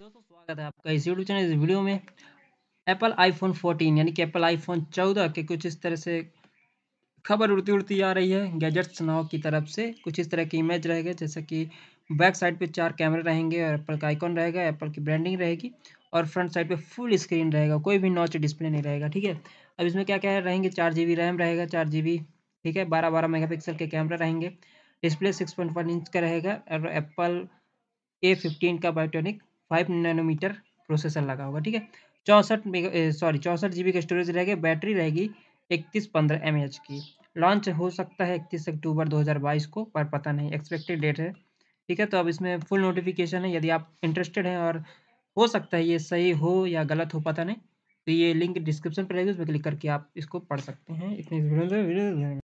दोस्तों स्वागत है आपका इस यूट्यूब चैनल इस वीडियो में एप्पल आईफोन 14 यानी कि एप्पल आईफोन 14 के कुछ इस तरह से खबर उड़ती उड़ती आ रही है गैजेट्स नाव की तरफ से कुछ इस तरह की इमेज रहेगा जैसे कि बैक साइड पे चार कैमरे रहेंगे और एप्पल का आइकॉन रहेगा एप्पल की ब्रांडिंग रहेगी और फ्रंट साइड पे फुल स्क्रीन रहेगा कोई भी नॉच डिस्प्ले नहीं रहेगा ठीक है अब इसमें क्या क्या रहेंगे चार जी रैम रहेगा चार जी ठीक है बारह बारह मेगापिक्सल के कैमरा रहेंगे display six point one inch का रहेगा और एप्पल ए फिफ्टीन का बायोटोनिक फाइव नैनोमीटर प्रोसेसर लगा होगा ठीक है चौंसठ सॉरी चौंसठ जी का स्टोरेज रहेगा बैटरी रहेगी इकतीस पंद्रह एम की लॉन्च हो सकता है इकतीस अक्टूबर 2022 को पर पता नहीं एक्सपेक्टेड डेट है ठीक है तो अब इसमें फुल नोटिफिकेशन है यदि आप इंटरेस्टेड हैं और हो सकता है ये सही हो या गलत हो पता नहीं तो ये लिंक डिस्क्रिप्शन पर रहेगी उसमें क्लिक करके आप इसको पढ़ सकते हैं इतनी